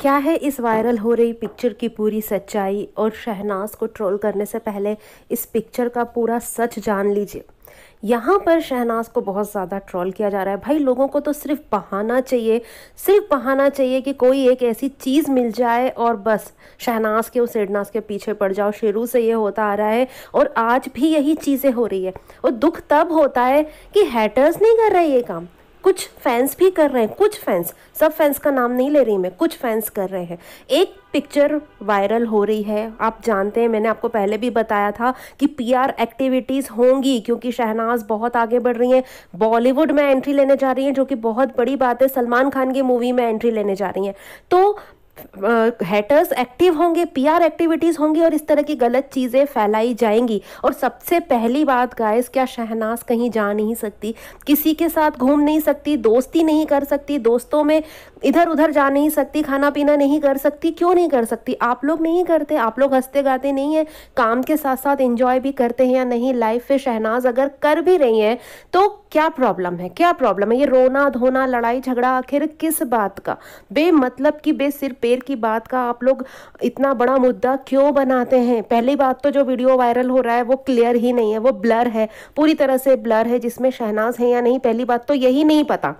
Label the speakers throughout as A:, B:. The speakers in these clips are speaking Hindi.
A: क्या है इस वायरल हो रही पिक्चर की पूरी सच्चाई और शहनाज को ट्रोल करने से पहले इस पिक्चर का पूरा सच जान लीजिए यहाँ पर शहनाज को बहुत ज़्यादा ट्रोल किया जा रहा है भाई लोगों को तो सिर्फ बहाना चाहिए सिर्फ बहाना चाहिए कि कोई एक ऐसी चीज़ मिल जाए और बस शहनाज के उस एडनाज के पीछे पड़ जाओ शुरू से ये होता आ रहा है और आज भी यही चीज़ें हो रही है और दुख तब होता है कि हैटर्स नहीं कर रहे ये काम कुछ फैंस भी कर रहे हैं कुछ फैंस सब फैंस का नाम नहीं ले रही मैं कुछ फैंस कर रहे हैं एक पिक्चर वायरल हो रही है आप जानते हैं मैंने आपको पहले भी बताया था कि पीआर एक्टिविटीज़ होंगी क्योंकि शहनाज बहुत आगे बढ़ रही हैं बॉलीवुड में एंट्री लेने जा रही हैं जो कि बहुत बड़ी बात है सलमान खान की मूवी में एंट्री लेने जा रही हैं तो हैटर्स एक्टिव होंगे पीआर एक्टिविटीज़ होंगी और इस तरह की गलत चीज़ें फैलाई जाएंगी और सबसे पहली बात गाइस क्या शहनाज कहीं जा नहीं सकती किसी के साथ घूम नहीं सकती दोस्ती नहीं कर सकती दोस्तों में इधर उधर जा नहीं सकती खाना पीना नहीं कर सकती क्यों नहीं कर सकती आप लोग नहीं करते आप लोग हंसते गाते नहीं हैं काम के साथ साथ इंजॉय भी करते हैं या नहीं लाइफ में शहनाज अगर कर भी रही हैं तो क्या प्रॉब्लम है क्या प्रॉब्लम है ये रोना धोना लड़ाई झगड़ा आखिर किस बात का बेमतलब की बेसिर पे पेड़ की बात का आप लोग इतना बड़ा मुद्दा क्यों बनाते हैं पहली बात तो जो वीडियो वायरल हो रहा है वो क्लियर ही नहीं है वो ब्लर है पूरी तरह से ब्लर है जिसमें शहनाज है या नहीं पहली बात तो यही नहीं पता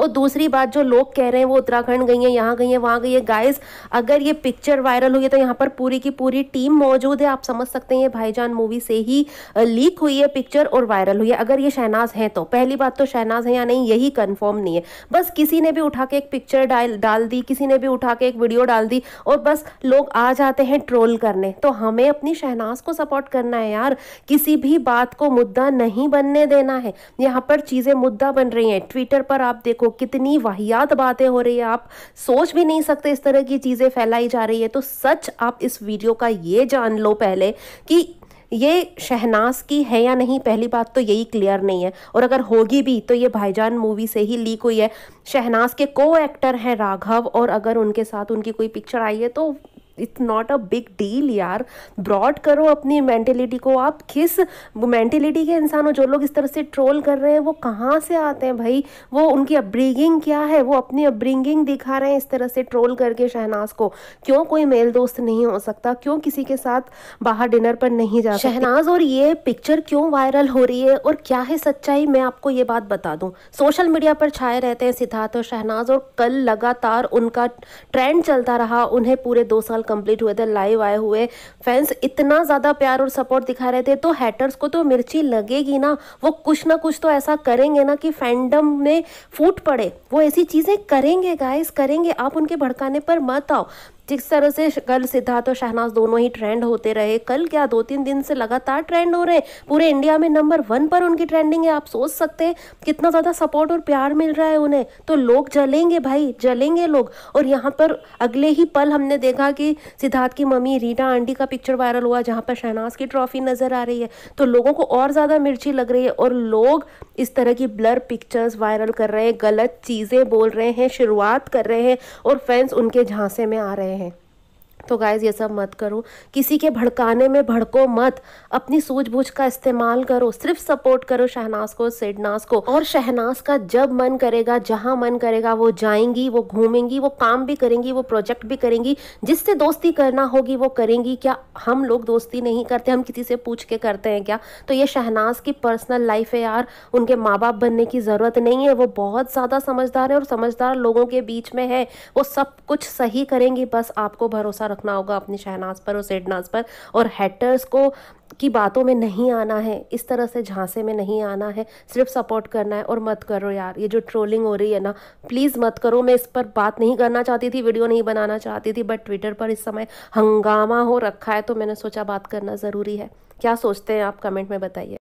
A: और दूसरी बात जो लोग कह रहे हैं वो उत्तराखंड गई हैं यहाँ गई हैं वहाँ गई है गाइस अगर ये पिक्चर वायरल हुई है तो यहाँ पर पूरी की पूरी टीम मौजूद है आप समझ सकते हैं भाईजान मूवी से ही लीक हुई है पिक्चर और वायरल हुई है अगर ये शहनाज है तो पहली बात तो शहनाज है या नहीं यही कन्फर्म नहीं है बस किसी ने भी उठा के एक पिक्चर डाल डाल दी किसी ने भी उठा के एक वीडियो डाल दी और बस लोग आ जाते हैं ट्रोल करने तो हमें अपनी शहनाज को सपोर्ट करना है यार किसी भी बात को मुद्दा नहीं बनने देना है यहाँ पर चीज़ें मुद्दा बन रही हैं ट्विटर पर आप देख देखो कितनी वाहियात बातें हो रही है आप सोच भी नहीं सकते इस तरह की चीज़ें फैलाई जा रही है तो सच आप इस वीडियो का ये जान लो पहले कि ये शहनाज की है या नहीं पहली बात तो यही क्लियर नहीं है और अगर होगी भी तो ये भाईजान मूवी से ही लीक हुई है शहनाज के को एक्टर हैं राघव और अगर उनके साथ उनकी कोई पिक्चर आई है तो it's not a big deal यार ब्रॉड करो अपनी मैंटेलिटी को आप किस मैंटेलिटी के इंसान हो जो लोग इस तरह से ट्रोल कर रहे हैं वो कहाँ से आते हैं भाई वो उनकी अपब्रिंगिंग क्या है वो अपनी अपब्रिंगिंग दिखा रहे हैं इस तरह से ट्रोल करके शहनाज को क्यों कोई मेल दोस्त नहीं हो सकता क्यों किसी के साथ बाहर डिनर पर नहीं जा शहनाज और ये पिक्चर क्यों वायरल हो रही है और क्या है सच्चाई मैं आपको ये बात बता दूँ सोशल मीडिया पर छाए रहते हैं सिद्धार्थ और शहनाज और कल लगातार उनका ट्रेंड चलता रहा उन्हें पूरे दो साल कंप्लीट हुए थे लाइव आए हुए फैंस इतना ज़्यादा प्यार और सपोर्ट दिखा रहे थे तो हैटर्स को तो मिर्ची लगेगी ना वो कुछ ना कुछ तो ऐसा करेंगे ना कि फैंडम में फूट पड़े वो ऐसी चीज़ें करेंगे गाइस करेंगे आप उनके भड़काने पर मत आओ जिस तरह से कल सिद्धार्थ और शहनाज दोनों ही ट्रेंड होते रहे कल क्या दो तीन दिन से लगातार ट्रेंड हो रहे हैं पूरे इंडिया में नंबर वन पर उनकी ट्रेंडिंग है आप सोच सकते हैं कितना ज़्यादा सपोर्ट और प्यार मिल रहा है उन्हें तो लोग जलेंगे भाई जलेंगे लोग और यहाँ पर अगले ही पल हमने देखा कि सिद्धार्थ की मम्मी रीटा आंटी का पिक्चर वायरल हुआ जहाँ पर शहनाज की ट्रॉफी नज़र आ रही है तो लोगों को और ज़्यादा मिर्ची लग रही है और लोग इस तरह की ब्लर पिक्चर्स वायरल कर रहे हैं गलत चीज़ें बोल रहे हैं शुरुआत कर रहे हैं और फैंस उनके झांसे में आ रहे हैं तो गाइज ये सब मत करो किसी के भड़काने में भड़को मत अपनी सूझबूझ का इस्तेमाल करो सिर्फ सपोर्ट करो शहनाज को सिडनाज को और शहनाज का जब मन करेगा जहां मन करेगा वो जाएंगी वो घूमेंगी वो काम भी करेंगी वो प्रोजेक्ट भी करेंगी जिससे दोस्ती करना होगी वो करेंगी क्या हम लोग दोस्ती नहीं करते हम किसी से पूछ के करते हैं क्या तो ये शहनाज की पर्सनल लाइफ है यार उनके माँ बाप बनने की ज़रूरत नहीं है वो बहुत ज़्यादा समझदार है और समझदार लोगों के बीच में है वो सब कुछ सही करेंगी बस आपको भरोसा रखना होगा अपने शहनाज पर और सेडनाज पर और हैटर्स को की बातों में नहीं आना है इस तरह से झांसे में नहीं आना है सिर्फ सपोर्ट करना है और मत करो यार ये जो ट्रोलिंग हो रही है ना प्लीज़ मत करो मैं इस पर बात नहीं करना चाहती थी वीडियो नहीं बनाना चाहती थी बट ट्विटर पर इस समय हंगामा हो रखा है तो मैंने सोचा बात करना ज़रूरी है क्या सोचते हैं आप कमेंट में बताइए